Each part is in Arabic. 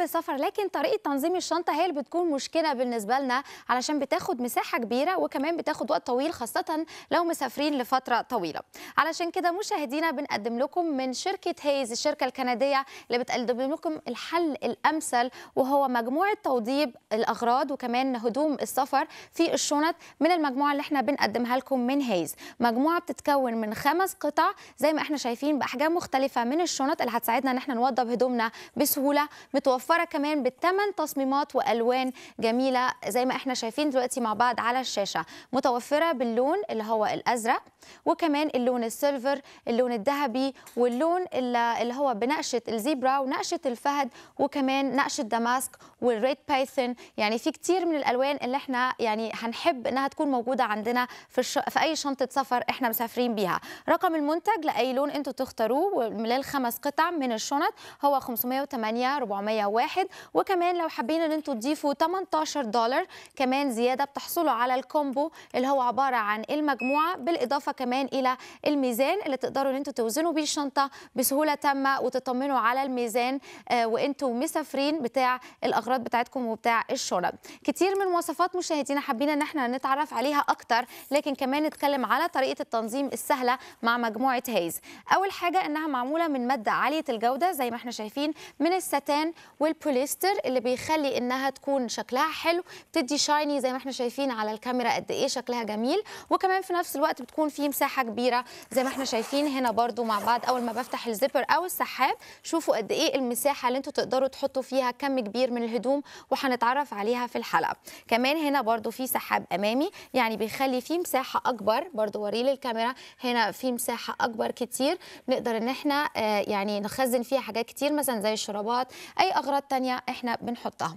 حب السفر لكن طريقه تنظيم الشنطه هي اللي بتكون مشكله بالنسبه لنا علشان بتاخد مساحه كبيره وكمان بتاخد وقت طويل خاصه لو مسافرين لفتره طويله علشان كده مشاهدينا بنقدم لكم من شركه هيز الشركه الكنديه اللي بتقدم لكم الحل الامثل وهو مجموعه توضيب الاغراض وكمان هدوم السفر في الشنط من المجموعه اللي احنا بنقدمها لكم من هيز مجموعه بتتكون من خمس قطع زي ما احنا شايفين باحجام مختلفه من الشنط اللي هتساعدنا ان احنا نوضب هدومنا بسهوله متوفره موفره كمان بثمان تصميمات والوان جميله زي ما احنا شايفين دلوقتي مع بعض على الشاشه متوفره باللون اللي هو الازرق وكمان اللون السيلفر اللون الذهبي واللون اللي هو بنقشه الزيبرا ونقشه الفهد وكمان نقشه دماسك والريد بايثون يعني في كتير من الالوان اللي احنا يعني هنحب انها تكون موجوده عندنا في الش... في اي شنطه سفر احنا مسافرين بيها رقم المنتج لاي لون انتوا تختاروه الخمس قطع من الشنط هو 508 401 واحد وكمان لو حابين ان انتم تضيفوا 18 دولار كمان زياده بتحصلوا على الكومبو اللي هو عباره عن المجموعه بالاضافه كمان الى الميزان اللي تقدروا ان انتم توزنوا بيه الشنطه بسهوله تامه وتطمنوا على الميزان آه، وانتم مسافرين بتاع الاغراض بتاعتكم وبتاع الشنط كتير من مواصفات مشاهدينا حابين ان احنا نتعرف عليها اكتر لكن كمان نتكلم على طريقه التنظيم السهله مع مجموعه هيز اول حاجه انها معموله من ماده عاليه الجوده زي ما احنا شايفين من الستان وال والبوليستر اللي بيخلي انها تكون شكلها حلو بتدي شايني زي ما احنا شايفين على الكاميرا قد ايه شكلها جميل وكمان في نفس الوقت بتكون في مساحه كبيره زي ما احنا شايفين هنا برده مع بعض اول ما بفتح الزيبر او السحاب شوفوا قد ايه المساحه اللي انتوا تقدروا تحطوا فيها كم كبير من الهدوم وهنتعرف عليها في الحلقه كمان هنا برده في سحاب امامي يعني بيخلي في مساحه اكبر برده وريه للكاميرا هنا في مساحه اكبر كتير نقدر ان احنا آه، يعني نخزن فيها حاجات كتير مثلا زي الشرابات اي اغراض ومرات تانية احنا بنحطها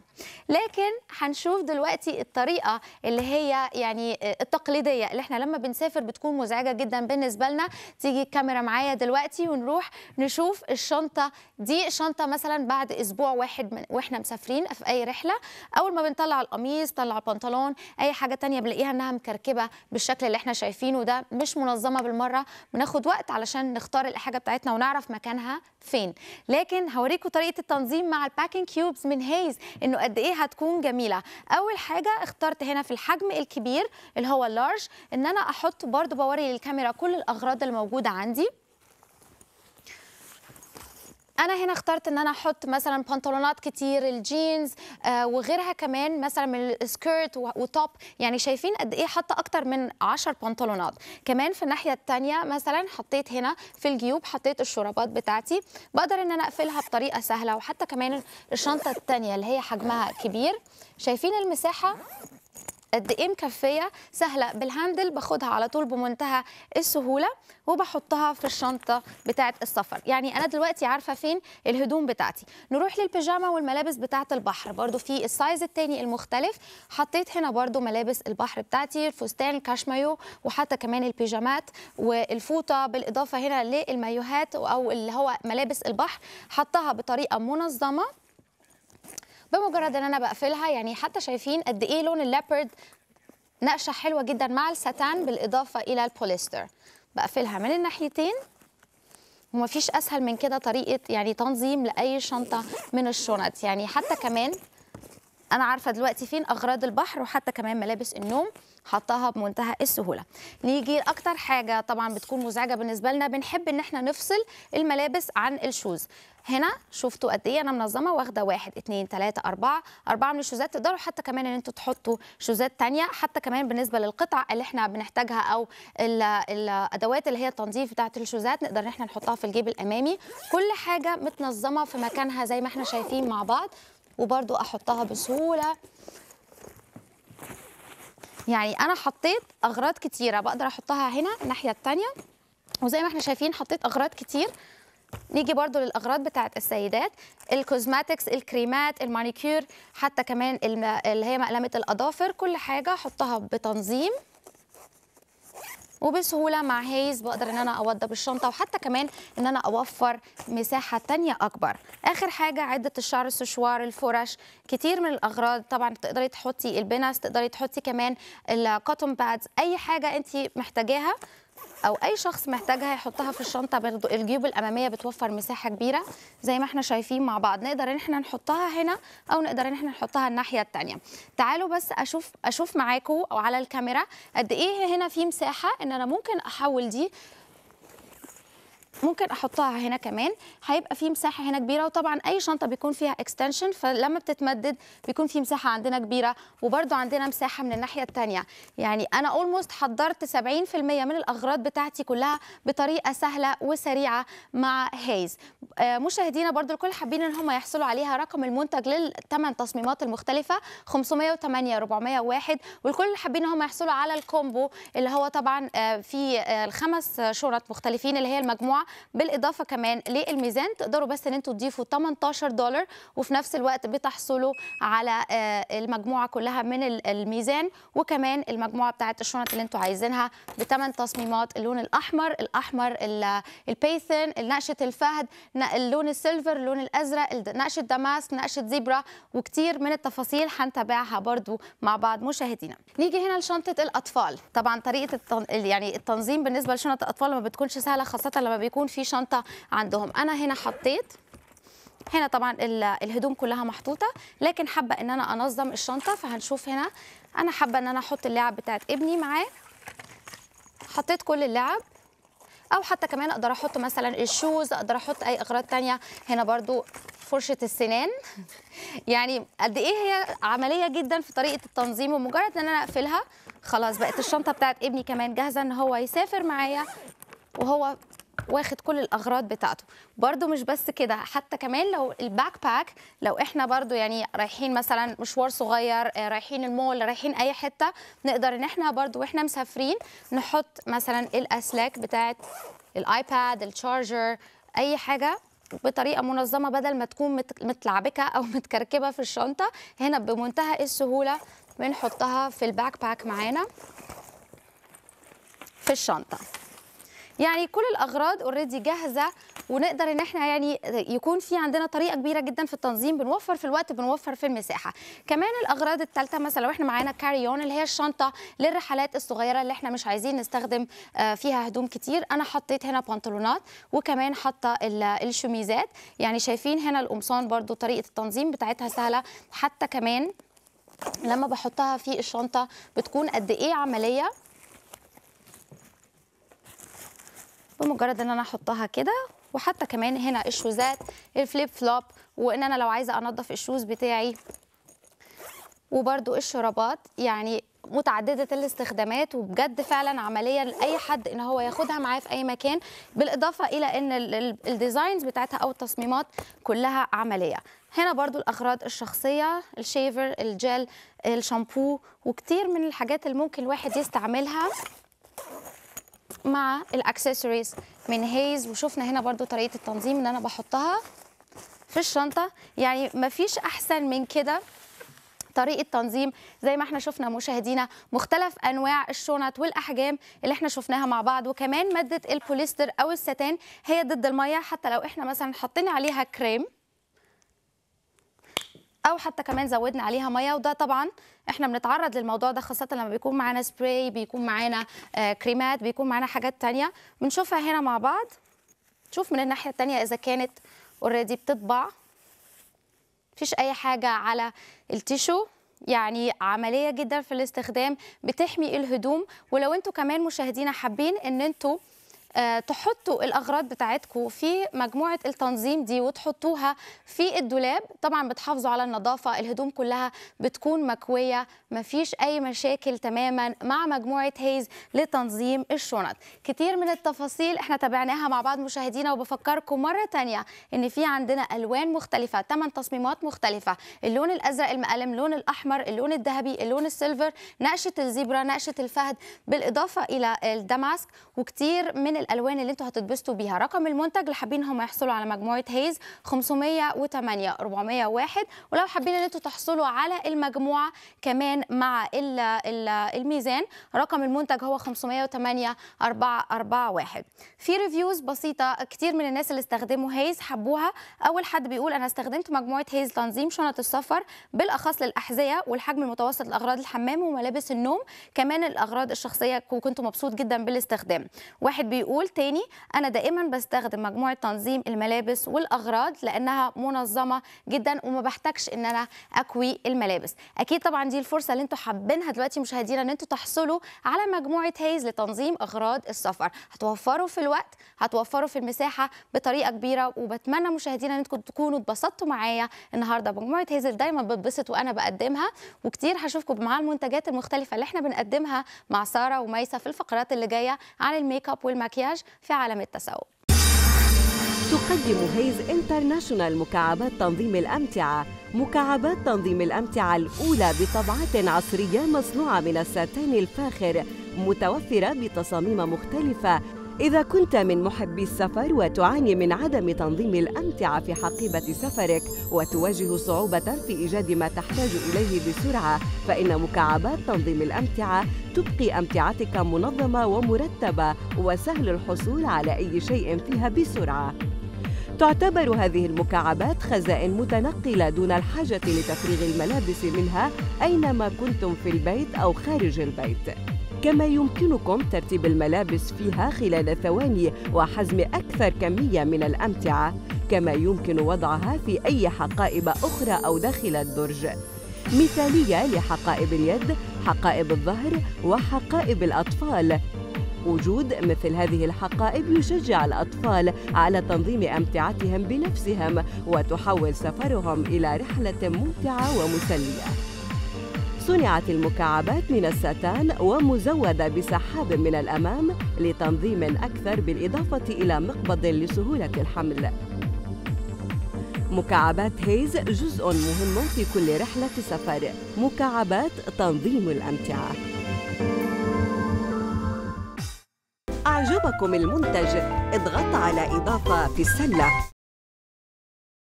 لكن هنشوف دلوقتي الطريقة اللي هي يعني التقليدية اللي احنا لما بنسافر بتكون مزعجة جدا بالنسبة لنا تيجي الكاميرا معايا دلوقتي ونروح نشوف الشنطة دي شنطة مثلا بعد أسبوع واحد من واحنا مسافرين في أي رحلة أول ما بنطلع القميص بنطلع البنطلون أي حاجة تانية بنلاقيها إنها مكركبة بالشكل اللي احنا شايفينه ده مش منظمة بالمرة بناخد وقت علشان نختار الحاجة بتاعتنا ونعرف مكانها فين لكن هوريكم طريقة التنظيم مع الباك الباكنج كيوبز من هيز انه قد ايه هتكون جميله اول حاجه اخترت هنا في الحجم الكبير اللي هو اللارج ان انا احط برده بوري للكاميرا كل الاغراض اللي موجوده عندي انا هنا اخترت ان انا احط مثلا بنطلونات كتير الجينز آه وغيرها كمان مثلا من السكيرت وتوب يعني شايفين قد ايه حاطه اكتر من 10 بنطلونات كمان في الناحيه الثانيه مثلا حطيت هنا في الجيوب حطيت الشرابات بتاعتي بقدر ان انا اقفلها بطريقه سهله وحتى كمان الشنطه الثانيه اللي هي حجمها كبير شايفين المساحه قد ايه مكفيه سهله بالهاندل باخدها على طول بمنتهى السهوله وبحطها في الشنطه بتاعه السفر يعني انا دلوقتي عارفه فين الهدوم بتاعتي نروح للبيجامه والملابس بتاعه البحر برده في السايز الثاني المختلف حطيت هنا برده ملابس البحر بتاعتي الفستان الكاشمايو وحتى كمان البيجامات والفوطه بالاضافه هنا للمايوهات او اللي هو ملابس البحر حطها بطريقه منظمه بمجرد ان انا بقفلها يعني حتى شايفين قد ايه لون الليبرد نقشه حلوه جدا مع الساتان بالاضافه الى البوليستر بقفلها من الناحيتين ومفيش اسهل من كده طريقه يعني تنظيم لاي شنطه من الشنط يعني حتى كمان انا عارفه دلوقتي فين اغراض البحر وحتى كمان ملابس النوم حطاها بمنتهى السهوله نيجي لاكتر حاجه طبعا بتكون مزعجه بالنسبه لنا بنحب ان احنا نفصل الملابس عن الشوز هنا شفتوا قد ايه انا منظمه واخده واحد اتنين تلاته اربعه اربعه من الشوزات تقدروا حتى كمان ان انتوا تحطوا شوزات تانيه حتى كمان بالنسبه للقطع اللي احنا بنحتاجها او الادوات اللي هي التنظيف بتاعه الشوزات نقدر ان احنا نحطها في الجيب الامامي كل حاجه متنظمه في مكانها زي ما احنا شايفين مع بعض وبرده احطها بسهوله يعني انا حطيت اغراض كتيره بقدر احطها هنا الناحيه الثانيه وزي ما احنا شايفين حطيت اغراض كتير نيجي برضو للاغراض بتاعت السيدات الكوزماتكس الكريمات المانيكير حتى كمان اللي هي مقلمه الاظافر كل حاجه حطها بتنظيم وبسهوله مع هيز بقدر ان انا اوضب الشنطه وحتى كمان ان انا اوفر مساحه تانية اكبر اخر حاجه عده الشعر السشوار الفرش كتير من الاغراض طبعا تقدري تحطي البنس تقدري تحطي كمان الكوتون بادز اي حاجه انت محتاجاها او اي شخص محتاجها يحطها في الشنطه برضو الجيوب الاماميه بتوفر مساحه كبيره زي ما احنا شايفين مع بعض نقدر ان احنا نحطها هنا او نقدر ان احنا نحطها الناحيه الثانيه تعالوا بس اشوف اشوف معاكم او على الكاميرا قد ايه هنا في مساحه ان انا ممكن احول دي ممكن احطها هنا كمان هيبقى في مساحه هنا كبيره وطبعا اي شنطه بيكون فيها اكستنشن فلما بتتمدد بيكون في مساحه عندنا كبيره وبرده عندنا مساحه من الناحيه الثانيه يعني انا اولموست حضرت 70% من الاغراض بتاعتي كلها بطريقه سهله وسريعه مع هيز آه، مشاهدينا برده الكل حابين ان هم يحصلوا عليها رقم المنتج للثمان تصميمات المختلفه 508 401 والكل حابين ان هم يحصلوا على الكومبو اللي هو طبعا آه، في آه، الخمس شنط مختلفين اللي هي المجموعه بالاضافه كمان للميزان تقدروا بس ان انتم تضيفوا 18 دولار وفي نفس الوقت بتحصلوا على آه، المجموعه كلها من الميزان وكمان المجموعه بتاعه الشنط اللي انتم عايزينها بثمان تصميمات اللون الاحمر الاحمر البيثن نقشه الفهد اللون السيلفر اللون الازرق نقشه دماس نقشه زيبرا وكتير من التفاصيل هنتابعها برضو مع بعض مشاهدينا نيجي هنا لشنطه الاطفال طبعا طريقه التن... يعني التنظيم بالنسبه لشنط الاطفال ما بتكونش سهله خاصه لما بيكون يكون في شنطه عندهم انا هنا حطيت هنا طبعا الهدوم كلها محطوطه لكن حابه ان انا انظم الشنطه فهنشوف هنا انا حابه ان انا احط اللعب بتاعت ابني معاه حطيت كل اللعب او حتى كمان اقدر احط مثلا الشوز اقدر احط اي اغراض تانية هنا برضو فرشه السنان يعني قد ايه هي عمليه جدا في طريقه التنظيم ومجرد ان انا اقفلها خلاص بقت الشنطه بتاعت ابني كمان جاهزه ان هو يسافر معايا وهو واخد كل الاغراض بتاعته برده مش بس كده حتى كمان لو الباك باك لو احنا برده يعني رايحين مثلا مشوار صغير آه، رايحين المول رايحين اي حته نقدر ان احنا برده واحنا مسافرين نحط مثلا الاسلاك بتاعه الايباد الشارجر اي حاجه بطريقه منظمه بدل ما تكون متلعبكه او متكركبه في الشنطه هنا بمنتهى السهوله بنحطها في الباك باك معانا في الشنطه يعني كل الاغراض اوريدي جاهزه ونقدر ان احنا يعني يكون في عندنا طريقه كبيره جدا في التنظيم بنوفر في الوقت بنوفر في المساحه كمان الاغراض الثالثه مثلا لو احنا معانا كاريون اللي هي الشنطه للرحلات الصغيره اللي احنا مش عايزين نستخدم آه، فيها هدوم كتير انا حطيت هنا بنطلونات وكمان حاطه الشميزات يعني شايفين هنا القمصان برده طريقه التنظيم بتاعتها سهله حتى كمان لما بحطها في الشنطه بتكون قد ايه عمليه بمجرد ان انا احطها كده وحتى كمان هنا الشوزات الفليب فلوب وان انا لو عايزه انضف الشوز بتاعي وبرده الشرابات يعني متعدده الاستخدامات وبجد فعلا عمليه لاي حد ان هو ياخدها معاه في اي مكان بالاضافه الى ان الديزاينز بتاعتها او التصميمات كلها عمليه هنا برضو الاغراض الشخصيه الشيفر الجل الشامبو وكتير من الحاجات اللي ممكن الواحد يستعملها مع الاكسسوارز من هيز وشفنا هنا برضو طريقه التنظيم اللي انا بحطها في الشنطه يعني مفيش احسن من كده طريقه تنظيم زي ما احنا شفنا مشاهدينا مختلف انواع الشنط والاحجام اللي احنا شفناها مع بعض وكمان ماده البوليستر او الستان هي ضد الميه حتى لو احنا مثلا حطينا عليها كريم او حتى كمان زودنا عليها ميه وده طبعا احنا بنتعرض للموضوع ده خاصه لما بيكون معانا سبراي بيكون معانا كريمات آه، بيكون معانا حاجات تانية بنشوفها هنا مع بعض نشوف من الناحيه التانية اذا كانت اوريدي بتطبع مفيش اي حاجه على التيشو يعني عمليه جدا في الاستخدام بتحمي الهدوم ولو انتوا كمان مشاهدينا حابين ان انتوا آه، تحطوا الاغراض بتاعتكم في مجموعه التنظيم دي وتحطوها في الدولاب طبعا بتحافظوا على النظافه الهدوم كلها بتكون مكويه مفيش اي مشاكل تماما مع مجموعه هيز لتنظيم الشنط كتير من التفاصيل احنا تابعناها مع بعض مشاهدينا وبفكركم مره ثانيه ان في عندنا الوان مختلفه 8 تصميمات مختلفه اللون الازرق المقلم اللون الاحمر اللون الذهبي اللون السيلفر نقشه الزيبرا نقشه الفهد بالاضافه الى الدماسك وكتير من الالوان اللي انتوا هتتبسطوا بيها رقم المنتج اللي حابين هم يحصلوا على مجموعه هيز 508 401 ولو حابين ان انتوا تحصلوا على المجموعه كمان مع الـ الـ الميزان رقم المنتج هو 508 441 في ريفيوز بسيطه كتير من الناس اللي استخدموا هيز حبوها اول حد بيقول انا استخدمت مجموعه هيز تنظيم شنط السفر بالاخص للاحذيه والحجم المتوسط لاغراض الحمام وملابس النوم كمان الاغراض الشخصيه وكنت مبسوط جدا بالاستخدام واحد بيقول بيقول تاني أنا دائما بستخدم مجموعة تنظيم الملابس والأغراض لأنها منظمة جدا وما بحتاجش إن أنا أكوي الملابس أكيد طبعا دي الفرصة اللي انتم حابينها دلوقتي مشاهدينا إن انتم تحصلوا على مجموعة هيز لتنظيم أغراض السفر هتوفروا في الوقت هتوفروا في المساحة بطريقة كبيرة وبتمنى مشاهدينا إن أنتم تكونوا اتبسطتوا معايا النهاردة مجموعة هيز دايما بتبسط وأنا بقدمها وكتير هشوفكم مع المنتجات المختلفة اللي احنا بنقدمها مع سارة وميسة في الفقرات اللي جاية عن الميك اب والمكياج المكياج في عالم التسوق تقدم هيز انترناشونال مكعبات تنظيم الأمتعة مكعبات تنظيم الأمتعة الأولى بطبعات عصرية مصنوعة من الساتان الفاخر متوفرة بتصاميم مختلفة إذا كنت من محبي السفر وتعاني من عدم تنظيم الأمتعة في حقيبة سفرك وتواجه صعوبة في إيجاد ما تحتاج إليه بسرعة فإن مكعبات تنظيم الأمتعة تبقي أمتعتك منظمة ومرتبة وسهل الحصول على أي شيء فيها بسرعة تعتبر هذه المكعبات خزائن متنقلة دون الحاجة لتفريغ الملابس منها أينما كنتم في البيت أو خارج البيت كما يمكنكم ترتيب الملابس فيها خلال ثواني وحزم أكثر كمية من الأمتعة كما يمكن وضعها في أي حقائب أخرى أو داخل الدرج مثالية لحقائب اليد، حقائب الظهر وحقائب الأطفال وجود مثل هذه الحقائب يشجع الأطفال على تنظيم أمتعتهم بنفسهم وتحول سفرهم إلى رحلة ممتعة ومسلية صنعت المكعبات من الستان ومزودة بسحاب من الأمام لتنظيم أكثر بالإضافة إلى مقبض لسهولة الحمل مكعبات هيز جزء مهم في كل رحلة سفر مكعبات تنظيم الأمتعة أعجبكم المنتج اضغط على إضافة في السلة